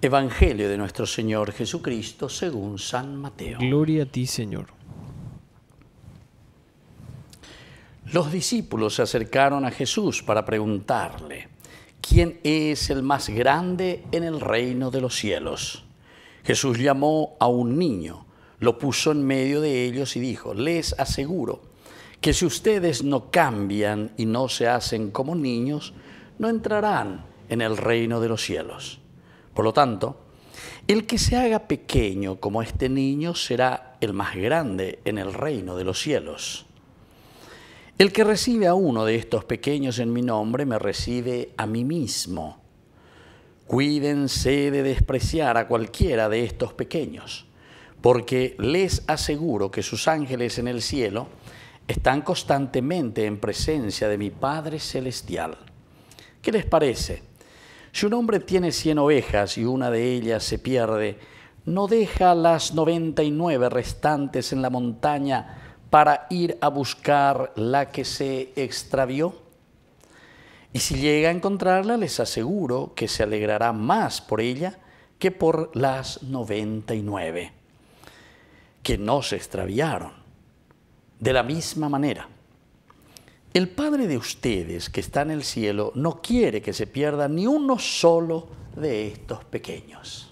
Evangelio de nuestro Señor Jesucristo según San Mateo. Gloria a ti, Señor. Los discípulos se acercaron a Jesús para preguntarle, ¿quién es el más grande en el reino de los cielos? Jesús llamó a un niño, lo puso en medio de ellos y dijo, les aseguro que si ustedes no cambian y no se hacen como niños, no entrarán en el reino de los cielos. Por lo tanto, el que se haga pequeño como este niño será el más grande en el reino de los cielos. El que recibe a uno de estos pequeños en mi nombre me recibe a mí mismo. Cuídense de despreciar a cualquiera de estos pequeños, porque les aseguro que sus ángeles en el cielo están constantemente en presencia de mi Padre Celestial. ¿Qué les parece? Si un hombre tiene cien ovejas y una de ellas se pierde, ¿no deja las noventa y nueve restantes en la montaña para ir a buscar la que se extravió? Y si llega a encontrarla, les aseguro que se alegrará más por ella que por las noventa y nueve que no se extraviaron. De la misma manera, el Padre de ustedes que está en el cielo no quiere que se pierda ni uno solo de estos pequeños.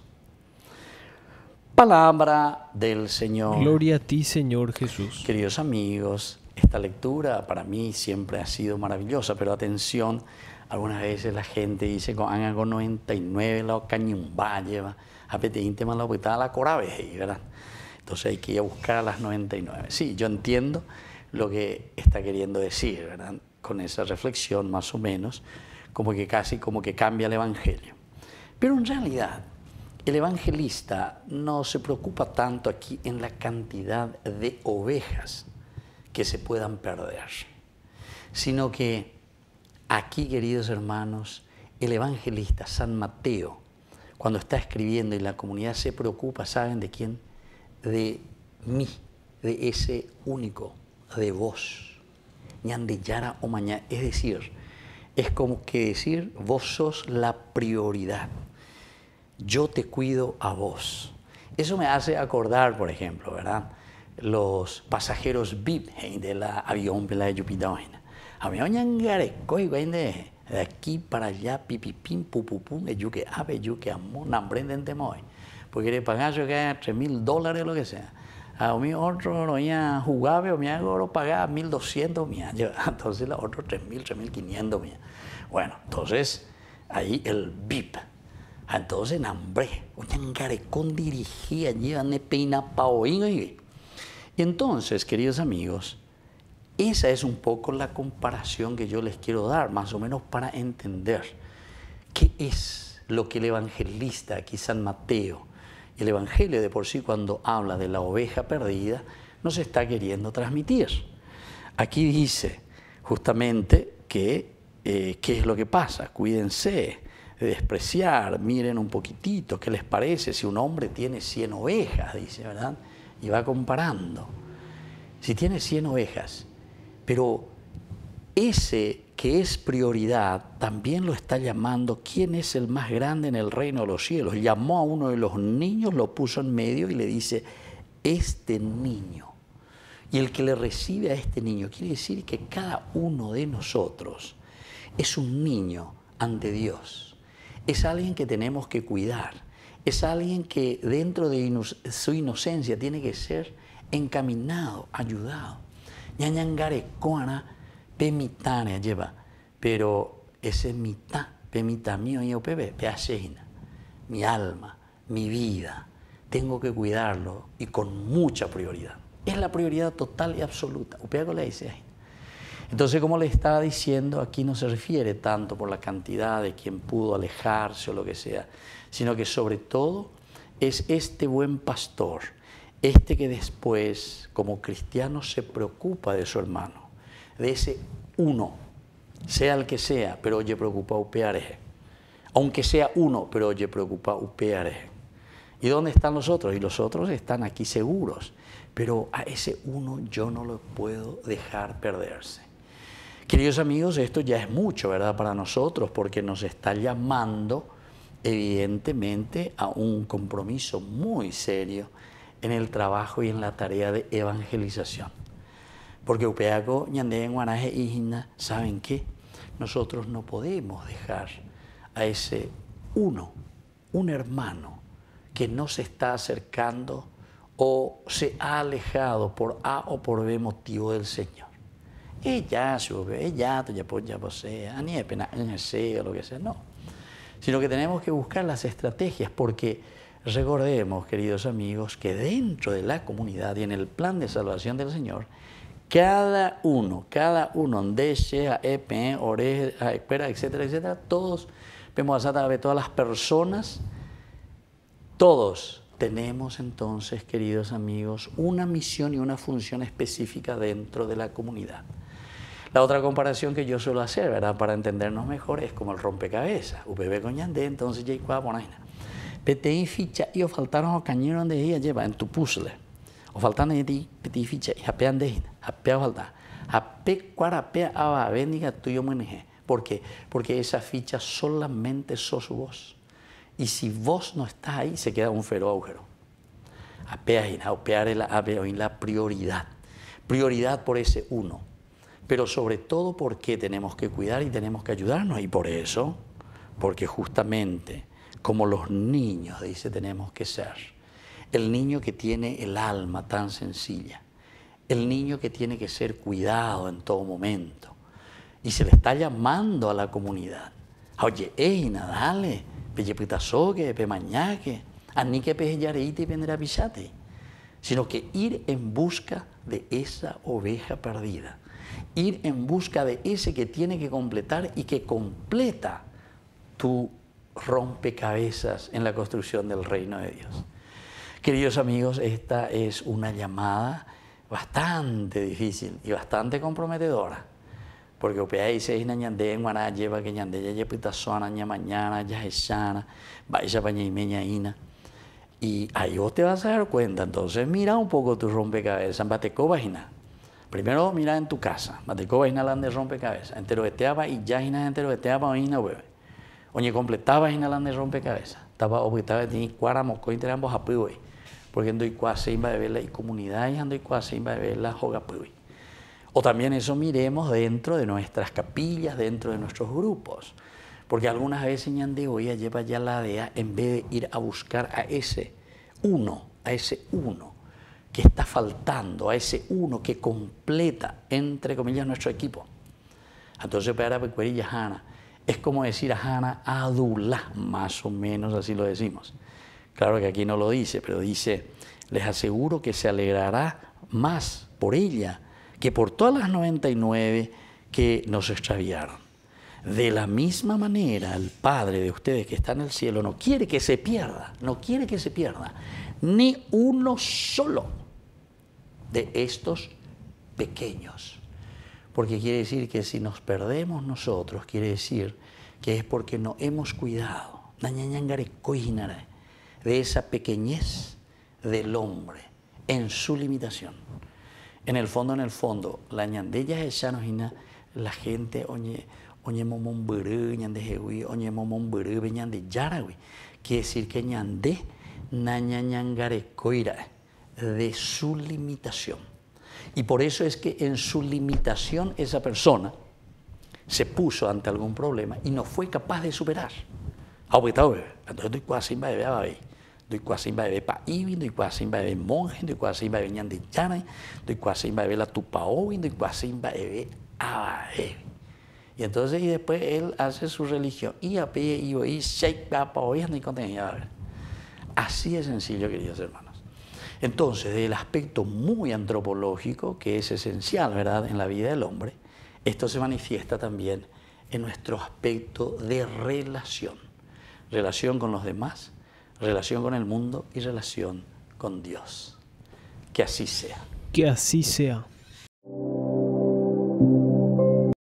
Palabra del Señor. Gloria a ti, Señor Jesús. Queridos amigos, esta lectura para mí siempre ha sido maravillosa, pero atención, algunas veces la gente dice, han algo 99, la lleva a estaba la la corabe, ¿verdad? Entonces hay que ir a buscar a las 99. Sí, yo entiendo lo que está queriendo decir, ¿verdad? Con esa reflexión más o menos, como que casi como que cambia el Evangelio. Pero en realidad, el evangelista no se preocupa tanto aquí en la cantidad de ovejas que se puedan perder, sino que aquí, queridos hermanos, el evangelista San Mateo, cuando está escribiendo y la comunidad se preocupa, ¿saben de quién? De mí, de ese único de vos. yara o mañana. Es decir, es como que decir, vos sos la prioridad. Yo te cuido a vos. Eso me hace acordar, por ejemplo, ¿verdad? Los pasajeros VIP de la avión de la Yupitaoina. Avión mí de aquí para allá, pipipim, pupupum, yuque ave, yuque amor, nambrenden Porque le pagar yo que 3 mil dólares, lo que sea a mí otro no jugaba, me lo pagaba 1200, mía, entonces la otro 3000, 3500, mía. Bueno, entonces ahí el VIP. Entonces, hambre, un garecón dirigía, llevan peina y entonces, queridos amigos, esa es un poco la comparación que yo les quiero dar, más o menos para entender qué es lo que el evangelista aquí San Mateo el Evangelio de por sí cuando habla de la oveja perdida nos está queriendo transmitir. Aquí dice justamente que eh, qué es lo que pasa, cuídense de despreciar, miren un poquitito, ¿qué les parece si un hombre tiene 100 ovejas? Dice, ¿verdad? Y va comparando. Si tiene 100 ovejas, pero ese que es prioridad, también lo está llamando quién es el más grande en el reino de los cielos. Llamó a uno de los niños, lo puso en medio y le dice, este niño. Y el que le recibe a este niño quiere decir que cada uno de nosotros es un niño ante Dios. Es alguien que tenemos que cuidar. Es alguien que dentro de su inocencia tiene que ser encaminado, ayudado. Pemita lleva, pero ese mitad, pemita mío y mi alma, mi vida, tengo que cuidarlo y con mucha prioridad. Es la prioridad total y absoluta. le dice Entonces, como le estaba diciendo, aquí no se refiere tanto por la cantidad de quien pudo alejarse o lo que sea, sino que sobre todo es este buen pastor, este que después, como cristiano, se preocupa de su hermano de ese uno, sea el que sea, pero oye preocupa peareje, Aunque sea uno, pero oye preocupa peareje. ¿Y dónde están los otros? Y los otros están aquí seguros, pero a ese uno yo no lo puedo dejar perderse. Queridos amigos, esto ya es mucho, ¿verdad? Para nosotros, porque nos está llamando evidentemente a un compromiso muy serio en el trabajo y en la tarea de evangelización. Porque UPEAGO ñande, Guanaje, Igna, ¿saben qué? Nosotros no podemos dejar a ese uno, un hermano, que no se está acercando o se ha alejado por A o por B motivo del Señor. Ella sube, ella, ya pues, ya posea, ni pena, o lo que sea, no. Sino que tenemos que buscar las estrategias, porque recordemos, queridos amigos, que dentro de la comunidad y en el plan de salvación del Señor, cada uno, cada uno, desea epe Oreje, ah, Espera, etcétera, etcétera, todos, vemos a todas las personas, todos tenemos entonces, queridos amigos, una misión y una función específica dentro de la comunidad. La otra comparación que yo suelo hacer, ¿verdad? Para entendernos mejor, es como el rompecabezas. UPB Coñandé, entonces llegó ficha y os faltaron los cañones de ella lleva en tu puzzle. O faltan de ti, ficha y apean de Apea falta, apé aba abavénica tuyo ¿Por qué? Porque esa ficha solamente sos vos. Y si vos no estás ahí, se queda un fero agujero. Apea, ave la prioridad. Prioridad por ese uno. Pero sobre todo porque tenemos que cuidar y tenemos que ayudarnos. Y por eso, porque justamente como los niños, dice, tenemos que ser. El niño que tiene el alma tan sencilla, el niño que tiene que ser cuidado en todo momento. Y se le está llamando a la comunidad. Oye, ey, nadale, peyepitazoque, pemañaque, pejeyareite y Sino que ir en busca de esa oveja perdida. Ir en busca de ese que tiene que completar y que completa tu rompecabezas en la construcción del reino de Dios. Queridos amigos, esta es una llamada bastante difícil y bastante comprometedora. Porque ope y seis en guaná lleva que ya lleva ña mañana ya sana vaya y Y ahí vos te vas a dar cuenta. Entonces mira un poco tu rompecabezas, bateco vagina. Primero mira en tu casa, bateco vagina de rompecabezas, entero eteaba y ya hina entero eteaba oina hueve. Oye, completaba hina de rompecabezas. Estaba obitaba de cuara mosco interambos apuy porque ando cuase y vela y comunidades ando cuase y vela O también eso miremos dentro de nuestras capillas, dentro de nuestros grupos, porque algunas veces ya lleva ya la DEA en vez de ir a buscar a ese uno, a ese uno que está faltando, a ese uno que completa, entre comillas, nuestro equipo. Entonces, para pues, Pecuerilla pues, Jana, es como decir a Jana, adula, más o menos así lo decimos. Claro que aquí no lo dice, pero dice, les aseguro que se alegrará más por ella que por todas las 99 que nos extraviaron. De la misma manera, el Padre de ustedes que está en el cielo no quiere que se pierda, no quiere que se pierda ni uno solo de estos pequeños. Porque quiere decir que si nos perdemos nosotros, quiere decir que es porque no hemos cuidado de esa pequeñez del hombre en su limitación. En el fondo, en el fondo, la ñandella es la gente oñe, oñe buru, ñande oñe ñande Quiere decir que ñande, naña de su limitación. Y por eso es que en su limitación esa persona se puso ante algún problema y no fue capaz de superar. Ah, pues, Entonces, monje, de la Y entonces y después él hace su religión y Así de sencillo, queridos hermanos. Entonces, del aspecto muy antropológico que es esencial, ¿verdad?, en la vida del hombre, esto se manifiesta también en nuestro aspecto de relación, relación con los demás, relación con el mundo y relación con Dios. Que así sea. Que así sea.